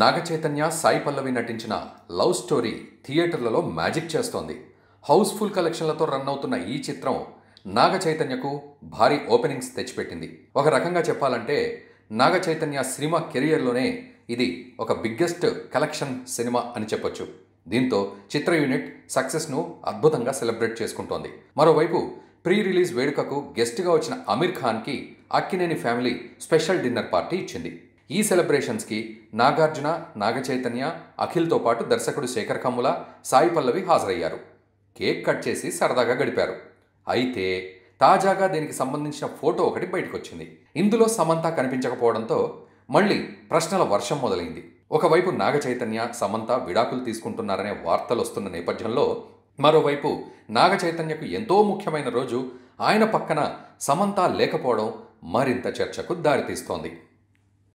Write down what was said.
నాగచైతన్య సాయి పల్లవి నటించిన love story థియేటర్లలో magic చేస్తోంది హౌస్ఫుల్ కలెక్షన్లతో రన్ అవుతున్న ఈ చిత్రం నాగ చైతన్యకు భారీ ఓపెనింగ్స్ తెచ్చిపెట్టింది ఒక రకంగా చెప్పాలంటే నాగ చైతన్య సినిమా కెరియర్లోనే ఇది ఒక బిగ్గెస్ట్ కలెక్షన్ సినిమా అని చెప్పొచ్చు దీంతో చిత్ర యూనిట్ సక్సెస్ను అద్భుతంగా సెలబ్రేట్ చేసుకుంటోంది మరోవైపు ప్రీ రిలీజ్ వేడుకకు గెస్ట్గా వచ్చిన అమీర్ ఖాన్కి Akkineni family special dinner party ఇచ్చింది ఈ సెలబ్రేషన్స్కి నాగార్జున నాగచైతన్య అఖిల్తో పాటు దర్శకుడు శేఖర్ కమ్ముల సాయి పల్లవి హాజరయ్యారు కేక్ కట్ చేసి సరదాగా గడిపారు అయితే తాజాగా దీనికి సంబంధించిన ఫోటో ఒకటి బయటకొచ్చింది ఇందులో సమంత కనిపించకపోవడంతో మళ్ళీ ప్రశ్నల వర్షం మొదలైంది ఒకవైపు నాగచైతన్య సమంత విడాకులు తీసుకుంటున్నారనే వార్తలు వస్తున్న నేపథ్యంలో మరోవైపు నాగచైతన్యకు ఎంతో ముఖ్యమైన రోజు ఆయన పక్కన సమంత లేకపోవడం మరింత చర్చకు దారితీస్తోంది